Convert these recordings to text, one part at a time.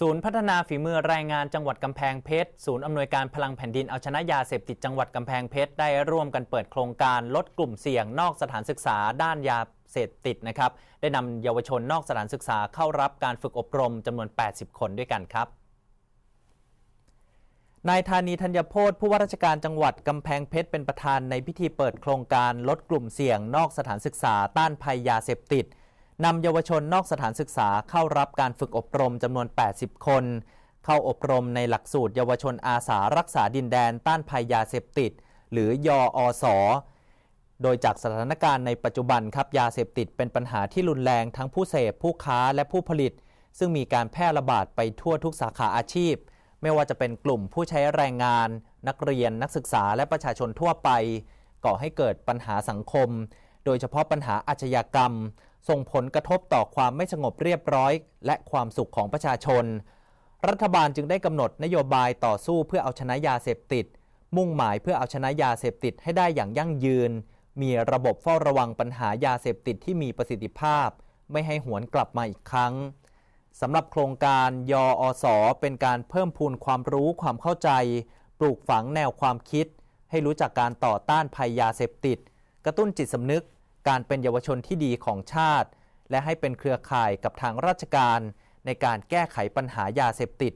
ศูนย์พัฒนาฝีมือแรงงานจังหวัดกำแพงเพชร ศูนย์อำนวยการพลังแผ่นดินเอาชนะยาเสพติดจังหวัดกำแพงเพชร ได้ร่วมกันเปิดโครงการ ลดกลุ่มเสี่ยงนอกสถานศึกษา ด้านยาเสพติดนะครับ ได้นำเยาวชนนอกสถานศึกษาเข้ารับการฝึกอบรมจำนวน 80 คนด้วยกันครับ นายธานีธัญโพธผู้ว่าราชการจังหวัดกำแพงเพชรเป็นประธานในพิธีเปิดโครงการลดกลุ่มเสี่ยง นอกสถานศึกษา ต้านภัยยาเสพติดนำเยาวชนนอกสถานศึกษาเข้ารับการฝึกอบรมจำนวน 80 คน เข้าอบรมในหลักสูตรเยาวชนอาสารักษาดินแดนต้านภัยยาเสพติด หรือยออสอโดยจากสถานการณ์ในปัจจุบันครับ ยาเสพติดเป็นปัญหาที่รุนแรงทั้งผู้เสพผู้ค้าและผู้ผลิต ซึ่งมีการแพร่ระบาดไปทั่วทุกสาขาอาชีพ ไม่ว่าจะเป็นกลุ่มผู้ใช้แรงงาน นักเรียนนักศึกษาและประชาชนทั่วไปก่อให้เกิดปัญหาสังคม โดยเฉพาะปัญหาอาชญากรรมส่งผลกระทบต่อความไม่สงบเรียบร้อยและความสุขของประชาชน รัฐบาลจึงได้กำหนดนโยบายต่อสู้เพื่อเอาชนะยาเสพติด มุ่งหมายเพื่อเอาชนะยาเสพติดให้ได้อย่างยั่งยืน มีระบบเฝ้าระวังปัญหายาเสพติดที่มีประสิทธิภาพ ไม่ให้หวนกลับมาอีกครั้งสำหรับโครงการยออสอเป็นการเพิ่มพูนความรู้ความเข้าใจ ปลูกฝังแนวความคิด ให้รู้จักการต่อต้านภัยยาเสพติด กระตุ้นจิตสำนึกการเป็นเยาวชนที่ดีของชาติ และให้เป็นเครือข่ายกับทางราชการ ในการแก้ไขปัญหายาเสพติด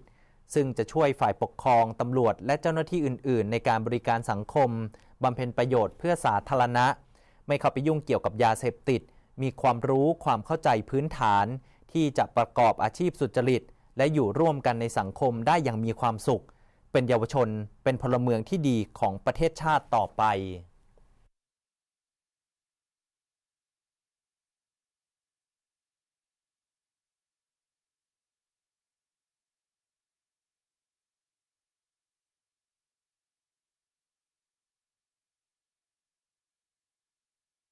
ซึ่งจะช่วยฝ่ายปกครอง ตำรวจและเจ้าหน้าที่อื่นๆ ในการบริการสังคมบำเพ็ญประโยชน์เพื่อสาธารณะ ไม่เข้าไปยุ่งเกี่ยวกับยาเสพติด มีความรู้ความเข้าใจพื้นฐาน ที่จะประกอบอาชีพสุจริต และอยู่ร่วมกันในสังคมได้อย่างมีความสุข เป็นเยาวชนเป็นพลเมืองที่ดีของประเทศชาติต่อไป